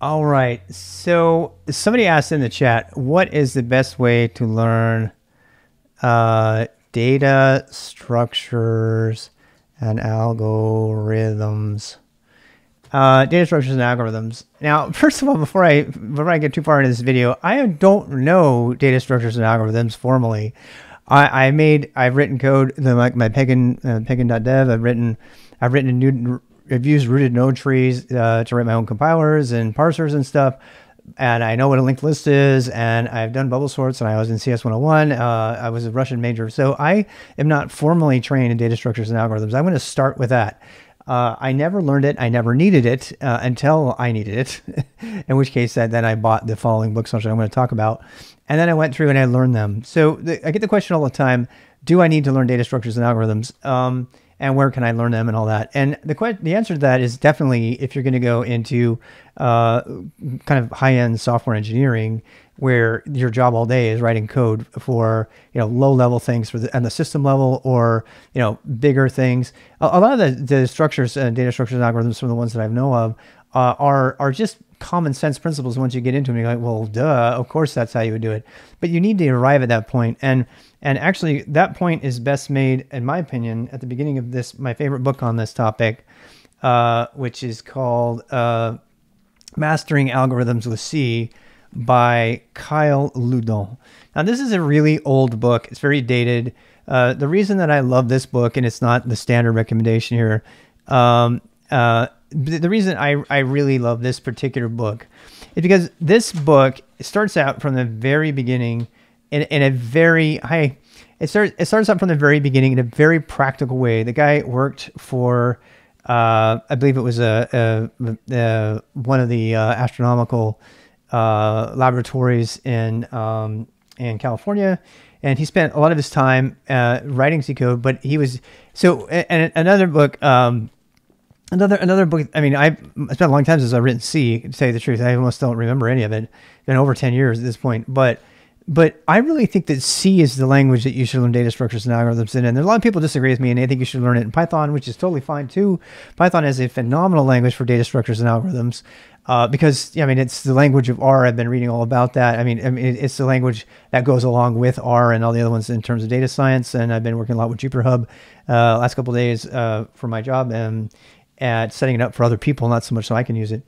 All right. So somebody asked in the chat, what is the best way to learn uh, data structures and algorithms? Uh, data structures and algorithms. Now, first of all, before I before I get too far into this video, I don't know data structures and algorithms formally. I, I made I've written code the my, my pagan uh, Pekin.dev. I've written I've written a new I've used rooted node trees uh, to write my own compilers and parsers and stuff. And I know what a linked list is, and I've done bubble sorts, and I was in CS101. Uh, I was a Russian major, so I am not formally trained in data structures and algorithms. I'm going to start with that. Uh, I never learned it. I never needed it uh, until I needed it, in which case that, uh, then I bought the following books, which I'm going to talk about. And then I went through and I learned them. So the, I get the question all the time do I need to learn data structures and algorithms? Um, and where can I learn them and all that. And the que- the answer to that is definitely if you're going to go into uh, kind of high end software engineering, where your job all day is writing code for you know low level things for the, the system level or you know bigger things. A, a lot of the, the structures and data structures and algorithms from the ones that I know of uh, are are just common sense principles once you get into them. You're like, well, duh, of course that's how you would do it. But you need to arrive at that point, and and actually that point is best made, in my opinion, at the beginning of this my favorite book on this topic, uh, which is called uh, "Mastering Algorithms with C." by Kyle Ludon. Now, this is a really old book. It's very dated. Uh, the reason that I love this book, and it's not the standard recommendation here, um, uh, the reason I, I really love this particular book is because this book starts out from the very beginning in, in a very high. it starts it starts out from the very beginning in a very practical way. The guy worked for uh, I believe it was a, a, a uh, one of the uh, astronomical uh, laboratories in um, in California, and he spent a lot of his time uh, writing C code. But he was so and another book. Um, another another book. I mean, I spent a long time since I've written C. To say the truth, I almost don't remember any of it. It's been over ten years at this point, but but I really think that C is the language that you should learn data structures and algorithms in. And a lot of people disagree with me, and they think you should learn it in Python, which is totally fine too. Python is a phenomenal language for data structures and algorithms uh, because I mean it's the language of R. I've been reading all about that. I mean, I mean, it's the language that goes along with R and all the other ones in terms of data science. And I've been working a lot with JupyterHub uh, last couple days uh, for my job, and at setting it up for other people, not so much so I can use it.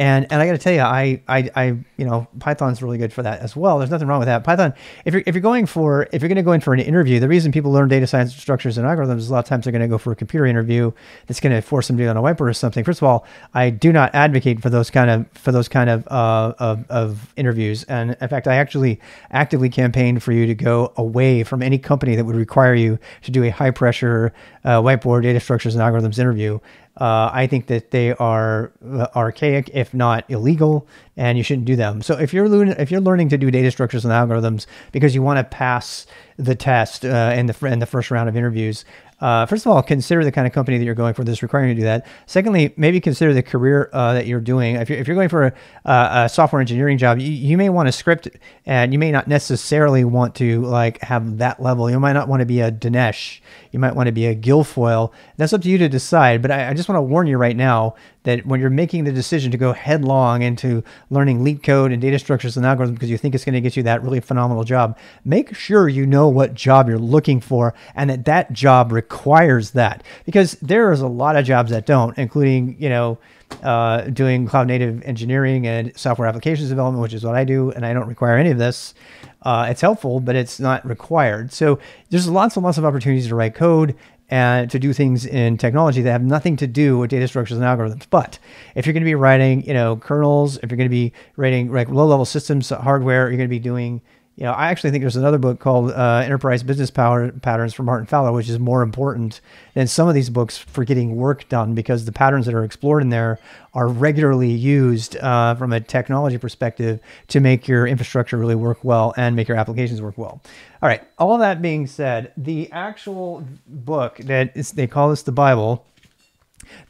And and I got to tell you, I, I I you know Python's really good for that as well. There's nothing wrong with that. Python, if you're if you're going for if you're going to go in for an interview, the reason people learn data science structures and algorithms is a lot of times they're going to go for a computer interview that's going to force them to do on a whiteboard or something. First of all, I do not advocate for those kind of for those kind of uh, of, of interviews. And in fact, I actually actively campaigned for you to go away from any company that would require you to do a high pressure uh, whiteboard data structures and algorithms interview uh, I think that they are uh, archaic, if not illegal, and you shouldn't do them. So if you're learning if you're learning to do data structures and algorithms because you want to pass the test uh, in the in the first round of interviews, uh, first of all, consider the kind of company that you're going for that's requiring you to do that. Secondly, maybe consider the career uh, that you're doing. If you're, if you're going for a, a software engineering job, you, you may want to script and you may not necessarily want to like have that level. You might not want to be a Dinesh. You might want to be a Guilfoyle. That's up to you to decide. But I, I just want to warn you right now that when you're making the decision to go headlong into learning leap code and data structures and algorithms because you think it's going to get you that really phenomenal job. Make sure you know what job you're looking for and that that job requires that because there is a lot of jobs that don't, including, you know, uh, doing cloud native engineering and software applications development, which is what I do, and I don't require any of this. Uh, it's helpful, but it's not required. So there's lots and lots of opportunities to write code and uh, to do things in technology that have nothing to do with data structures and algorithms. But if you're going to be writing, you know, kernels, if you're going to be writing like low-level systems hardware, you're going to be doing you know, I actually think there's another book called uh, Enterprise Business Power Patterns from Martin Fowler, which is more important than some of these books for getting work done because the patterns that are explored in there are regularly used uh, from a technology perspective to make your infrastructure really work well and make your applications work well. All right. All that being said, the actual book that is, they call this the Bible.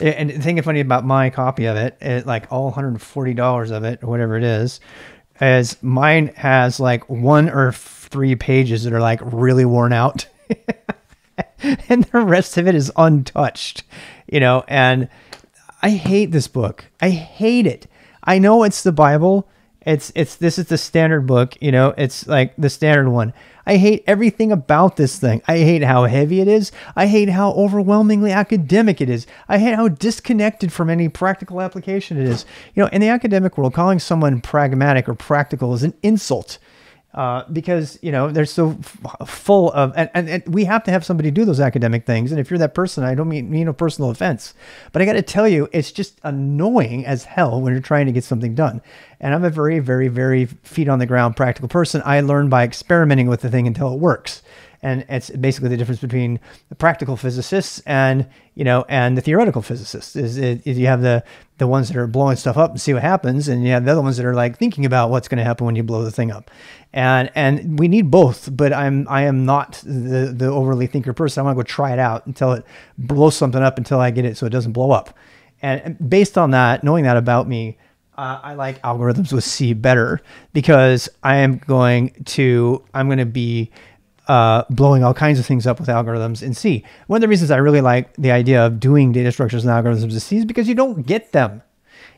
And the thing funny about my copy of it, it like all $140 of it or whatever it is, as mine has like one or three pages that are like really worn out and the rest of it is untouched you know and i hate this book i hate it i know it's the bible it's it's this is the standard book, you know. It's like the standard one. I hate everything about this thing. I hate how heavy it is. I hate how overwhelmingly academic it is. I hate how disconnected from any practical application it is. You know, in the academic world, calling someone pragmatic or practical is an insult. Uh, because you know they're so f- full of and, and, and, we have to have somebody do those academic things and if you're that person i don't mean, mean a personal offense but i got to tell you it's just annoying as hell when you're trying to get something done and i'm a very very very feet on the ground practical person i learn by experimenting with the thing until it works and it's basically the difference between the practical physicists and you know and the theoretical physicists is, you have the the ones that are blowing stuff up and see what happens and you have the other ones that are like thinking about what's going to happen when you blow the thing up and and we need both but i'm i am not the the overly thinker person i want to go try it out until it blows something up until i get it so it doesn't blow up and based on that knowing that about me uh, I like algorithms with C better because I am going to I'm going to be uh, blowing all kinds of things up with algorithms in C. One of the reasons I really like the idea of doing data structures and algorithms in C is because you don't get them.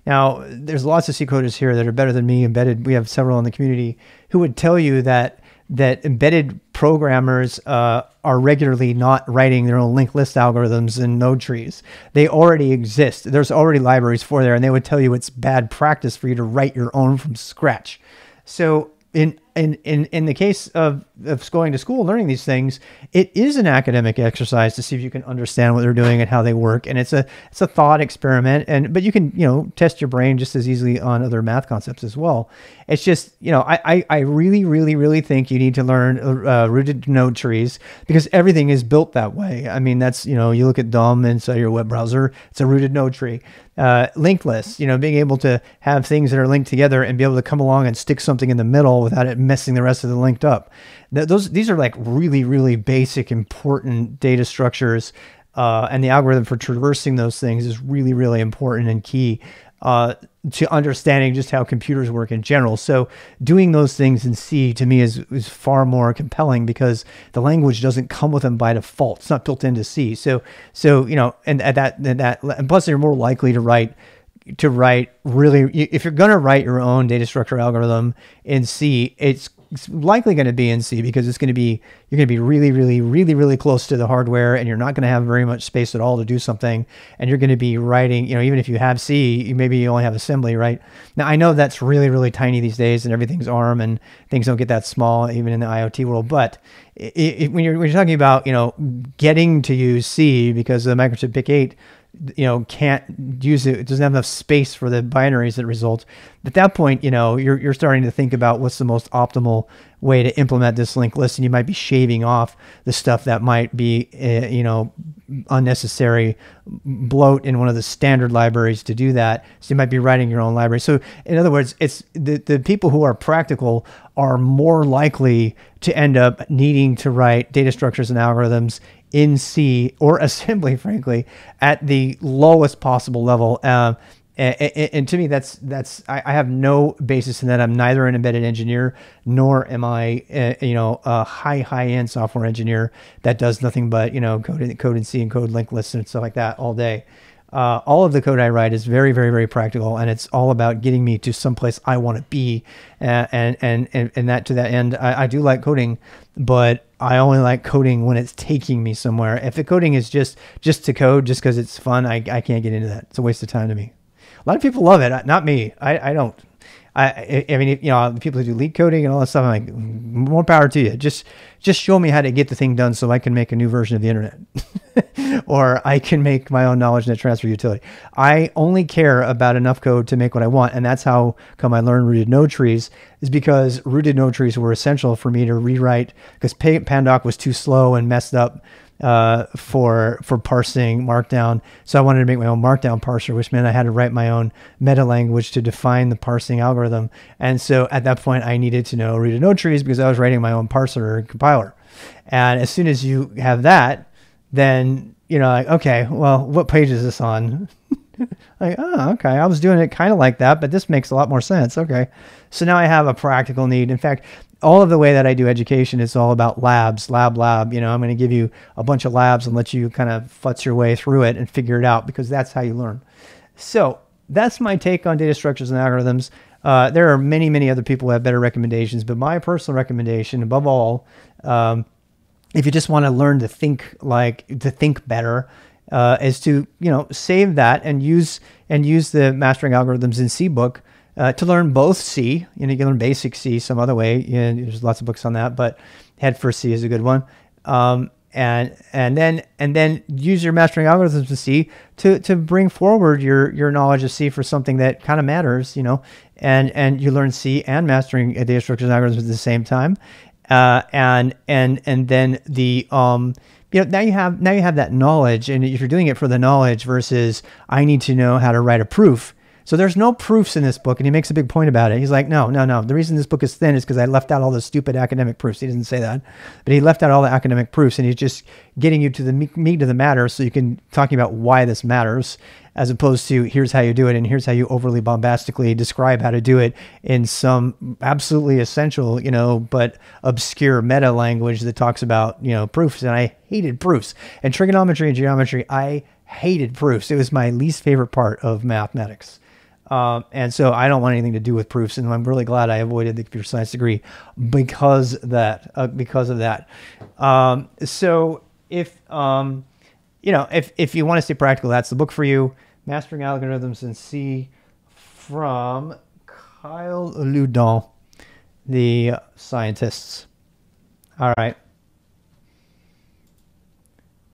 Now, there's lots of C coders here that are better than me embedded. We have several in the community who would tell you that that embedded programmers uh, are regularly not writing their own linked list algorithms and node trees. They already exist. There's already libraries for there, and they would tell you it's bad practice for you to write your own from scratch. So in in, in, in the case of, of going to school learning these things, it is an academic exercise to see if you can understand what they're doing and how they work. And it's a it's a thought experiment. And but you can, you know, test your brain just as easily on other math concepts as well. It's just, you know, I I, I really, really, really think you need to learn uh, rooted node trees because everything is built that way. I mean, that's, you know, you look at DOM inside your web browser, it's a rooted node tree. Uh, linked lists, you know, being able to have things that are linked together and be able to come along and stick something in the middle without it messing the rest of the linked up. those these are like really really basic important data structures, uh, and the algorithm for traversing those things is really really important and key. Uh, to understanding just how computers work in general. So doing those things in C to me is is far more compelling because the language doesn't come with them by default. It's not built into C. So so you know, and, and that and that and plus you're more likely to write to write really if you're going to write your own data structure algorithm in C, it's it's likely going to be in C because it's going to be you're going to be really really really really close to the hardware and you're not going to have very much space at all to do something and you're going to be writing you know even if you have C maybe you only have assembly right now I know that's really really tiny these days and everything's ARM and things don't get that small even in the IoT world but it, it, when, you're, when you're talking about you know getting to use C because of the Microchip PIC 8 you know can't use it, it doesn't have enough space for the binaries that result at that point you know you're, you're starting to think about what's the most optimal way to implement this linked list and you might be shaving off the stuff that might be uh, you know unnecessary bloat in one of the standard libraries to do that so you might be writing your own library so in other words it's the, the people who are practical are more likely to end up needing to write data structures and algorithms in C or assembly, frankly, at the lowest possible level. Um, and, and, to me, that's that's I, I, have no basis in that. I'm neither an embedded engineer nor am I, uh, you know, a high high end software engineer that does nothing but you know code in, code in C and code linked lists and stuff like that all day. Uh, all of the code I write is very, very, very practical, and it's all about getting me to someplace I want to be. Uh, and, and and and that to that end, I, I, do like coding, but I only like coding when it's taking me somewhere. If the coding is just just to code, just because it's fun, I, I can't get into that. It's a waste of time to me. A lot of people love it, not me. I, I don't. I, I mean, you know, the people who do lead coding and all that stuff, I'm like, mm, more power to you. Just, just show me how to get the thing done so I can make a new version of the internet or I can make my own knowledge net transfer utility. I only care about enough code to make what I want. And that's how come I learned rooted node trees is because rooted node trees were essential for me to rewrite because Pandoc was too slow and messed up uh, for for parsing Markdown. So I wanted to make my own Markdown parser, which meant I had to write my own meta language to define the parsing algorithm. And so at that point, I needed to know read node trees because I was writing my own parser and compiler. And as soon as you have that, then you know, like, okay, well, what page is this on? like, oh, okay. I was doing it kind of like that, but this makes a lot more sense. Okay. So now I have a practical need. In fact, all of the way that I do education is all about labs, lab, lab. You know, I'm going to give you a bunch of labs and let you kind of futz your way through it and figure it out because that's how you learn. So that's my take on data structures and algorithms. Uh, there are many, many other people who have better recommendations, but my personal recommendation, above all, um, if you just want to learn to think like to think better uh, is to you know save that and use and use the mastering algorithms in C book uh, to learn both C. You know, you can learn basic C some other way. You know, there's lots of books on that, but Head First C is a good one. Um, and and then and then use your mastering algorithms in C to to bring forward your your knowledge of C for something that kind of matters. You know, and and you learn C and mastering data structures and algorithms at the same time. Uh, and and and then the um, you know now you have now you have that knowledge and if you're doing it for the knowledge versus i need to know how to write a proof so there's no proofs in this book, and he makes a big point about it. He's like, no, no, no. The reason this book is thin is because I left out all the stupid academic proofs. He didn't say that, but he left out all the academic proofs, and he's just getting you to the meat of the matter, so you can talking about why this matters, as opposed to here's how you do it, and here's how you overly bombastically describe how to do it in some absolutely essential, you know, but obscure meta language that talks about you know proofs. And I hated proofs and trigonometry and geometry. I hated proofs. It was my least favorite part of mathematics. Um, and so I don't want anything to do with proofs, and I'm really glad I avoided the computer science degree because that uh, because of that. Um, so if um, you know if if you want to stay practical, that's the book for you. Mastering Algorithms in C from Kyle Ludon, the scientists. All right.